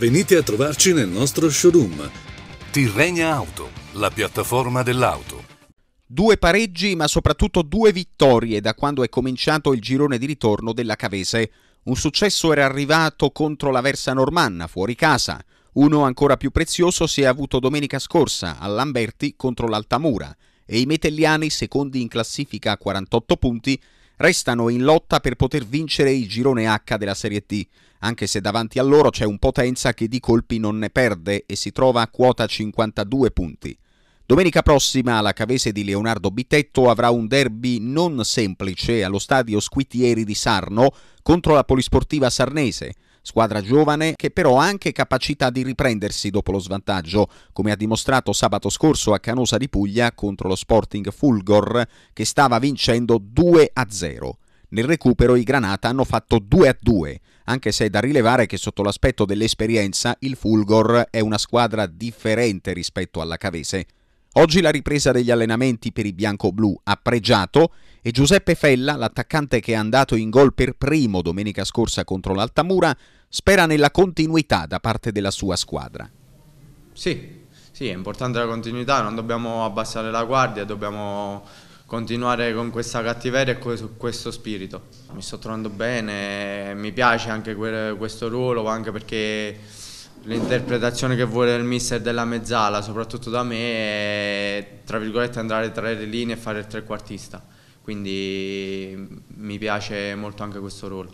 Venite a trovarci nel nostro showroom. Tirrenia Auto, la piattaforma dell'auto. Due pareggi, ma soprattutto due vittorie da quando è cominciato il girone di ritorno della Cavese. Un successo era arrivato contro la Versa Normanna, fuori casa. Uno ancora più prezioso si è avuto domenica scorsa a Lamberti contro l'Altamura e i metelliani, secondi in classifica a 48 punti, restano in lotta per poter vincere il girone H della Serie D anche se davanti a loro c'è un Potenza che di colpi non ne perde e si trova a quota 52 punti. Domenica prossima la Cavese di Leonardo Bitetto avrà un derby non semplice allo stadio Squitieri di Sarno contro la Polisportiva Sarnese, squadra giovane che però ha anche capacità di riprendersi dopo lo svantaggio, come ha dimostrato sabato scorso a Canosa di Puglia contro lo Sporting Fulgor che stava vincendo 2-0. Nel recupero i Granata hanno fatto 2 a 2, anche se è da rilevare che sotto l'aspetto dell'esperienza il Fulgor è una squadra differente rispetto alla Cavese. Oggi la ripresa degli allenamenti per i bianco-blu ha pregiato e Giuseppe Fella, l'attaccante che è andato in gol per primo domenica scorsa contro l'Altamura, spera nella continuità da parte della sua squadra. Sì, sì, è importante la continuità, non dobbiamo abbassare la guardia, dobbiamo continuare con questa cattiveria e con questo spirito. Mi sto trovando bene, mi piace anche questo ruolo, anche perché l'interpretazione che vuole il mister della mezzala, soprattutto da me, è tra virgolette andare tra le linee e fare il trequartista. Quindi mm, mi piace molto anche questo ruolo.